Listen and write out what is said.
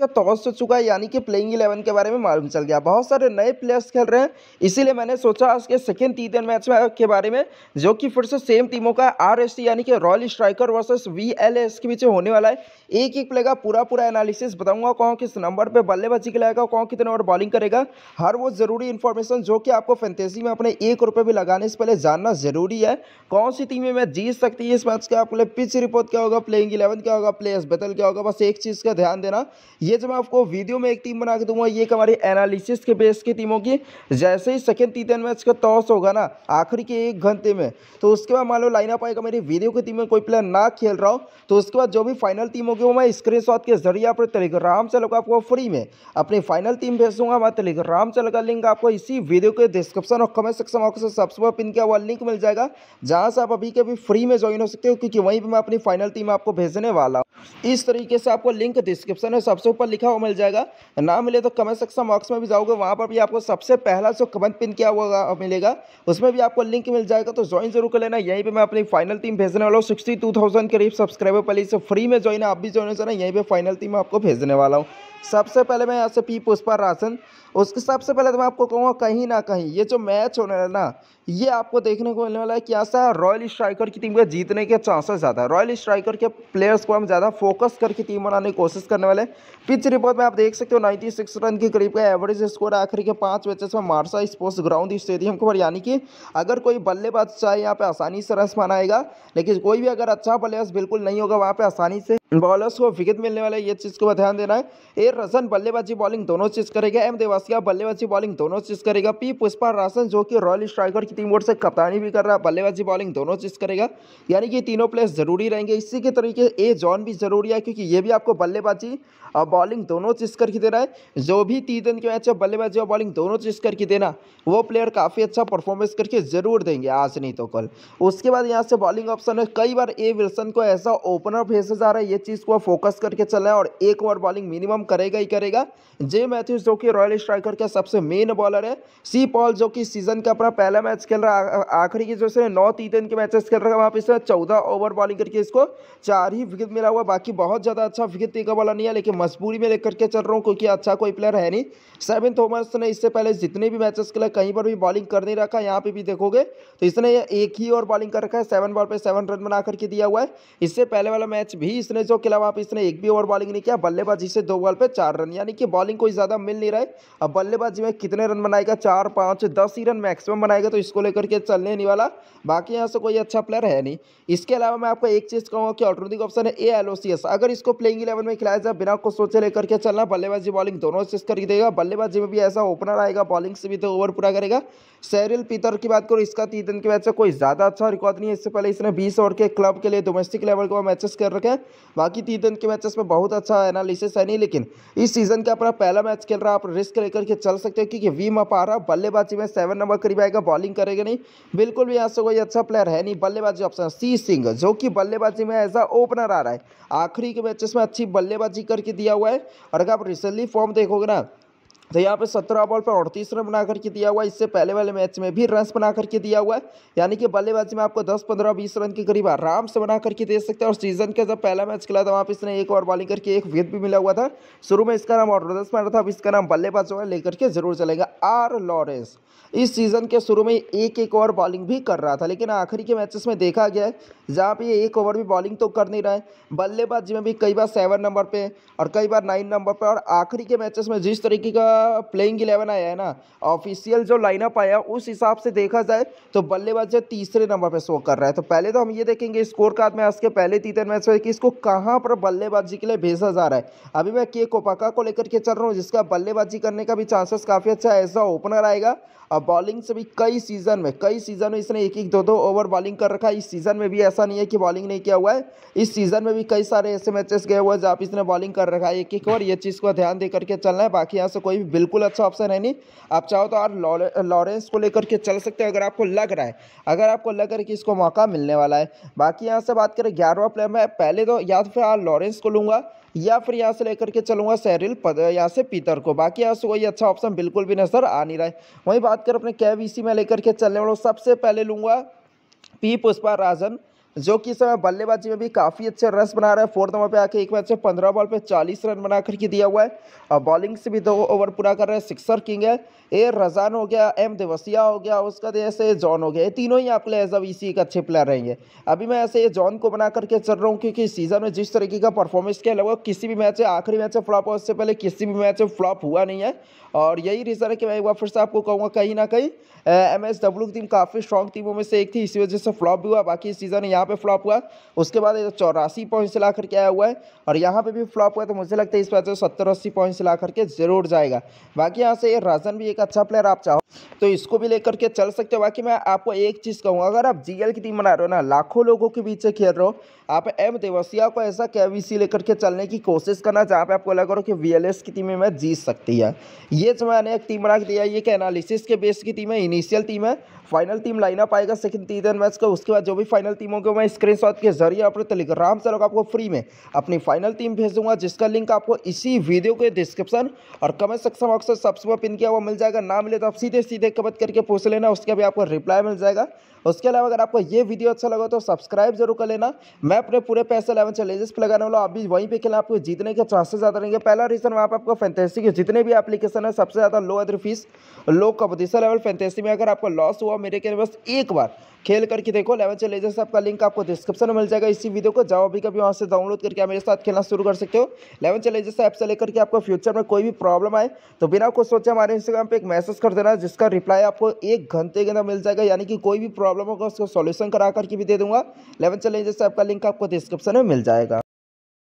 का टॉस हो चुका है यानी कि प्लेइंग इलेवन के बारे में मालूम चल गया बहुत सारे नए प्लेयर्स खेल रहे हैं इसीलिए मैंने सोचा आज के सेकेंड टी टेन मैच के बारे में जो कि फिर से सेम टीमों का आर यानी कि रॉयल स्ट्राइकर वर्सेस वी के बीच होने वाला है एक एक प्ले का पूरा पूरा एनालिसिस बताऊंगा कौन किस नंबर पर बल्लेबाजी खिलाएगा कौन कितने ओवर बॉलिंग करेगा हर वो जरूरी इन्फॉर्मेशन जो कि आपको फैंटेसी में अपने एक रुपये भी लगाने से पहले जानना जरूरी है कौन सी टीमें मैं जीत सकती है इस मैच के आपके पिच रिपोर्ट क्या होगा प्लेइंग इलेवन क्या होगा प्लेयर्स बेतल क्या होगा बस एक चीज़ का ध्यान देना ये जो मैं आपको वीडियो में एक टीम बना के दूंगा ये हमारी एनालिसिस के बेस की टीमों की जैसे ही सेकेंड टी मैच का टॉस होगा ना आखिरी के एक घंटे में तो उसके बाद मान लो लाइन अप आएगा मेरी वीडियो की टीम में कोई प्लेयर ना खेल रहा हो तो उसके बाद जो भी फाइनल टीम होगी वो मैं स्क्रीन के जरिए आप टेलीग्राम से लगा आपको फ्री में अपनी फाइनल टीम भेज दूंगा मैं टेलीग्राम से लगा लिंक आपको इसी वीडियो के डिस्क्रिप्शन और कमेंट सेक्शन में आपको सब्सक्राइब पिन किया हुआ लिंक मिल जाएगा जहाँ से आप अभी के अभी फ्री में ज्वाइन हो सकते हो क्योंकि वहीं पर मैं अपनी फाइनल टीम आपको भेजने वाला हूँ इस तरीके से आपको लिंक डिस्क्रिप्शन में सबसे ऊपर लिखा हुआ मिल जाएगा ना मिले तो कमेंट सेक्शन बॉक्स में भी जाओगे वहाँ पर भी आपको सबसे पहला जो कमेंट पिन किया हुआ मिलेगा उसमें भी आपको लिंक मिल जाएगा तो ज्वाइन जरूर कर लेना यहीं पर मैं अपनी फाइनल टीम भेजने वाला हूँ सिक्सटी टू थाउजेंड करीब सब्सक्राइबर पहले इसे फ्री में ज्वाइन आप भी ज्वाइन हो जाना यहीं पर फाइनल टीम आपको भेजने वाला हूँ सबसे पहले मैं यहाँ से पी पुष्पा राशन उसके सबसे पहले तो मैं आपको कहूँगा कहीं ना कहीं ये जो मैच होने वाला ना ये आपको देखने को मिलने वाला है कि ऐसा रॉयल स्ट्राइकर की टीम के जीतने के चांसेस ज़्यादा है रॉयल स्ट्राइकर के प्लेयर्स को हम ज़्यादा फोकस करके टीम बनाने की कोशिश करने वाले पिच रिपोर्ट में आप देख सकते हो सिक्स रन के करीब का एवरेज स्कोर आखिर के पाँच मैचेस में मार्सा स्पोर्ट्स ग्राउंड स्टेडियम को यानी कि अगर कोई बल्लेबाज चाहे यहाँ पर आसानी से रन बनाएगा लेकिन कोई भी अगर अच्छा प्लेयर्स बिल्कुल नहीं होगा वहाँ पर आसानी से बॉलर्स को विकेट मिलने वाला है ये चीज़ को ध्यान देना है ए रसन बल्लेबाजी बॉलिंग दोनों चीज़ करेगा एम देवासिया बल्लेबाजी बॉलिंग दोनों चीज़ करेगा पी पुष्पा रासन जो कि रॉयल स्ट्राइकर की टीम ओर से कप्तानी भी कर रहा है बल्लेबाजी बॉलिंग दोनों चीज़ करेगा यानी कि तीनों प्लेयर्स जरूरी रहेंगे इसी के तरीके ए जॉन भी जरूरी है क्योंकि ये भी आपको बल्लेबाजी और बॉलिंग दोनों चीज़ करके दे रहा है जो भी तीन दिन के मैच है बल्लेबाजी और बॉलिंग दोनों चीज़ करके देना वो प्लेयर काफ़ी अच्छा परफॉर्मेंस करके जरूर देंगे आज नहीं तो कल उसके बाद यहाँ से बॉलिंग ऑप्शन है कई बार ए विल्सन को ऐसा ओपनर भेजा जा रहा है ये चीज़ को फोकस करके चला और एक ओवर बॉलिंग मिनिमम करेगा ही करेगा जे मैथ्यूज जो कि रॉयल स्ट्राइकर का सबसे मेन बॉलर है सी पॉल जो कि सीजन का अपना पहला मैच खेल रहा है आखिरी की जो इसने नॉर्थ ईटन के मैचेस खेल रहा है वहाँ पर इसमें चौदह ओवर बॉलिंग करके इसको चार ही विकेट मिला हुआ बाकी बहुत ज़्यादा अच्छा विकेट देखा वाला नहीं है लेकिन मजबूरी में लेकर के चल रहा हूँ क्योंकि अच्छा कोई प्लेयर है नहीं सेवन थॉमस ने इससे पहले जितने भी मैचेस के कहीं पर भी बॉलिंग कर नहीं रखा यहाँ पर भी देखोगे तो इसने एक ही और बॉलिंग कर रखा है सेवन बॉल पर सेवन रन बना करके दिया हुआ है इससे पहले वाला मैच भी इसने चीज़ों के अलावा आप इसने एक भी ओवर बॉलिंग नहीं किया बल्लेबाजी से दो बॉल पे चार रन यानी कि बॉलिंग कोई ज़्यादा मिल नहीं रहा है अब बल्लेबाजी में कितने रन बनाएगा चार पांच दस ही रन मैक्सिमम बनाएगा तो इसको लेकर के चलने नहीं वाला बाकी यहाँ से कोई अच्छा प्लेयर है नहीं इसके अलावा मैं आपको एक चीज़ कहूँगा कि ऑल्टरनेटिव ऑप्शन है A L O C S अगर इसको प्लेइंग इलेवन में खिलाया जाए बिना कुछ सोचे लेकर के चलना बल्लेबाजी बॉलिंग दोनों चीज़ कर देगा बल्लेबाजी में भी ऐसा ओपनर आएगा बॉलिंग से भी तो ओवर पूरा करेगा सैरिल पीतर की बात करो इसका तीन दिन के मैच से कोई ज़्यादा अच्छा रिकॉर्ड नहीं है इससे पहले इसने बीस ओवर के क्लब के लिए डोमेस्टिक लेवल के मैचेस कर रखे हैं बाकी तीन दिन के मैचेस में बहुत अच्छा एनालिसिस है नहीं लेकिन इस सीजन का अपना पहला मैच खेल रहा है आप रिस्क लेकर के चल सकते हो क्योंकि वी मपारा बल्लेबाजी में सेवन नंबर करीब आएगा बॉलिंग करेगा नहीं बिल्कुल भी यहाँ से कोई अच्छा प्लेयर है नहीं बल्लेबाजी ऑप्शन सी सिंह जो कि बल्लेबाजी में एज अ ओपनर आ रहा है आखिरी के मैचेस में अच्छी बल्लेबाजी करके दिया हुआ है और अगर आप रिसेंटली फॉर्म देखोगे ना तो यहाँ पे सत्रह बॉल पर अड़तीस रन बना करके दिया हुआ इससे पहले वाले मैच में भी रन बना करके दिया हुआ है यानी कि बल्लेबाजी में आपको दस पंद्रह बीस रन के करीब आराम से बना करके दे सकते हैं और सीजन का जब पहला मैच खेला था वहाँ पर इसने एक ओवर बॉलिंग करके एक विकेट भी मिला हुआ था शुरू में इसका नाम ऑर्डर मारा था अब इसका नाम बल्लेबाज होगा लेकर के जरूर चलेगा आर लॉरेंस इस सीजन के शुरू में एक एक ओवर बॉलिंग भी कर रहा था लेकिन आखिरी के मैचेस में देखा गया है जहाँ पे एक ओवर भी बॉलिंग तो कर नहीं रहा है बल्लेबाजी में भी कई बार सेवन नंबर पे और कई बार नाइन नंबर पे और आखिरी के मैचेस में जिस तरीके का प्लेइंग इलेवन आया है ना ऑफिशियल जो लाइनअप आया उस हिसाब से देखा जाए तो बल्लेबाज जो तीसरे नंबर पे शो कर रहा है तो पहले तो हम ये देखेंगे स्कोर कार्ड में आज के पहले तीतर मैच में कि इसको कहाँ पर बल्लेबाजी के लिए भेजा जा रहा है अभी मैं के कोपाका को लेकर के चल रहा हूँ जिसका बल्लेबाजी करने का भी चांसेस काफ़ी अच्छा है ऐसा ओपनर आएगा और बॉलिंग से भी कई सीज़न में कई सीज़न में इसने एक एक दो दो ओवर बॉलिंग कर रखा है इस सीज़न में भी ऐसा नहीं है कि बॉलिंग नहीं किया हुआ है इस सीज़न में भी कई सारे ऐसे मैचेस गए हुए हैं जहाँ पर इसने बॉलिंग कर रखा है एक एक ओवर ये चीज़ को ध्यान दे करके चलना है बाकी यहाँ से कोई भी बिल्कुल अच्छा ऑप्शन है नहीं आप चाहो तो आप लॉरेंस को लेकर के चल सकते हो अगर आपको लग रहा है अगर आपको लग रहा है कि इसको मौका मिलने वाला है बाकी यहाँ से बात करें ग्यारहवा प्लेयर में पहले तो या तो फिर आप लॉरेंस को लूँगा या फिर यहाँ से लेकर के चलूँगा सैरिल यहाँ से पीतर को बाकी यहाँ से कोई अच्छा ऑप्शन बिल्कुल भी नज़र आ नहीं रहा है वहीं बात करें अपने कैब इसी में लेकर के चलने वालों सबसे पहले लूँगा पी पुष्पा राजन जो कि इस समय बल्लेबाजी में भी काफ़ी अच्छे रन बना रहा है फोर्थ नंबर पे आके एक मैच में पंद्रह बॉल पे चालीस रन बना करके दिया हुआ है और बॉलिंग से भी दो ओवर पूरा कर रहे हैं सिक्सर किंग है ए रजान हो गया एम देवसिया हो गया उसका जैसे तो जॉन हो गया तीनों ही आपके लिए एज अब इसी एक अच्छे प्लेयर रहेंगे अभी मैं ऐसे जॉन को बना करके चल रहा हूँ क्योंकि सीजन में जिस तरीके का परफॉर्मेंस किया लगभग किसी भी मैच में आखिरी मैच में फ्लॉप उससे पहले किसी भी मैच में फ्लॉप हुआ नहीं है और यही रीज़न है कि मैं एक बार फिर से आपको कहूँगा कहीं ना कहीं एम एस डब्ल्यू की टीम काफ़ी स्ट्रॉन्ग टीमों में से एक थी इसी वजह से फ्लॉप भी हुआ बाकी सीज़न यहाँ यहाँ पे फ्लॉप हुआ उसके बाद ये चौरासी पॉइंट से ला करके आया हुआ है और यहाँ पे भी फ्लॉप हुआ तो मुझे लगता है इस बार जो तो सत्तर अस्सी पॉइंट से ला करके जरूर जाएगा बाकी यहाँ से ये राजन भी एक अच्छा प्लेयर आप चाहो तो इसको भी लेकर के चल सकते हो बाकी मैं आपको एक चीज़ कहूँगा अगर आप जी की टीम बना रहे हो ना लाखों लोगों के बीच खेल रहे हो आप एम देवसिया को ऐसा के लेकर के चलने की कोशिश करना जहाँ पे आपको लग रहा हो कि वी की टीम में जीत सकती है ये जो मैंने एक टीम बना दिया ये एक एनालिसिस के बेस की टीम है इनिशियल टीम है फाइनल टीम लाइनअप आएगा सेकंड तीन मैच का उसके बाद जो भी फाइनल टीम होंगे मैं शॉट के जरिए अपने टेलीग्राम से आपको फ्री में अपनी फाइनल टीम भेज दूंगा जिसका लिंक आपको इसी वीडियो के डिस्क्रिप्शन और कमेंट सेक्शन बॉक्स से सब्सक्राइब पिन किया हुआ मिल जाएगा ना मिले तो आप सीधे सीधे कमेंट करके पूछ लेना उसके भी आपको रिप्लाई मिल जाएगा उसके अलावा अगर आपको ये वीडियो अच्छा लगा तो सब्सक्राइब जरूर कर लेना मैं अपने पूरे पैसे लेवन चैलेंजेस पर लगाने वाला आप भी वहीं पे खेलना आपको जीतने के चांसेस ज़्यादा रहेंगे पहला रीज़न वहाँ पर आपको फैंतेसी के जितने भी एप्लीकेशन है सबसे ज़्यादा low other fees low competition level fantasy में अगर आपको लॉस हुआ मेरे कहने बस एक बार खेल करके देखो लेवन से लेजर आपका लिंक आपको डिस्क्रिप्शन में मिल जाएगा इसी वीडियो को जाओ अभी कभी वहाँ से डाउनलोड करके मेरे साथ खेलना शुरू कर सकते हो लेवन से लेजर ऐप से लेकर के आपको फ्यूचर में कोई भी प्रॉब्लम आए तो बिना कुछ सोचे हमारे इंस्टाग्राम पर एक मैसेज कर देना जिसका रिप्लाई आपको एक घंटे के अंदर मिल जाएगा यानी कि कोई भी प्रॉब्लम होगा उसको सोल्यूशन करा करके भी दे दूंगा लेवन से लेजर ऐप का लिंक आपको डिस्क्रिप्शन में मिल जाएगा